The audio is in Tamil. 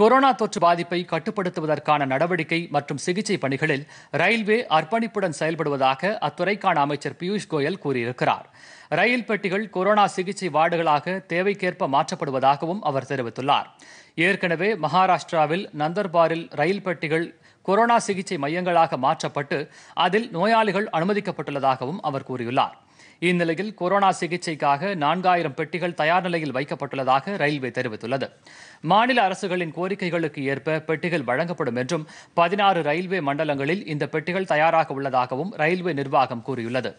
கொரோனா தொற்று பாதிப்பை கட்டுப்படுத்துவதற்கான நடவடிக்கை மற்றும் சிகிச்சை பணிகளில் ரயில்வே அர்ப்பணிப்புடன் செயல்படுவதாக அத்துறைக்கான அமைச்சர் பியூஷ் கோயல் கூறியிருக்கிறார் ரயில் பெட்டிகள் கொரோனா சிகிச்சை வார்டுகளாக தேவைக்கேற்ப மாற்றப்படுவதாகவும் அவர் தெரிவித்துள்ளார் ஏற்கனவே மகாராஷ்டிராவில் நந்தர்பாரில் ரயில் பெட்டிகள் கொரோனா சிகிச்சை மையங்களாக மாற்றப்பட்டு அதில் நோயாளிகள் அனுமதிக்கப்பட்டுள்ளதாகவும் அவர் கூறியுள்ளார் இந்நிலையில் கொரோனா சிகிச்சைக்காக நான்காயிரம் பெட்டிகள் தயார் நிலையில் வைக்கப்பட்டுள்ளதாக ரயில்வே தெரிவித்துள்ளது மாநில அரசுகளின் கோரிக்கைகளுக்கு ஏற்ப பெட்டிகள் வழங்கப்படும் என்றும் பதினாறு ரயில்வே மண்டலங்களில் இந்த பெட்டிகள் தயாராக உள்ளதாகவும் ரயில்வே நிர்வாகம் கூறியுள்ளது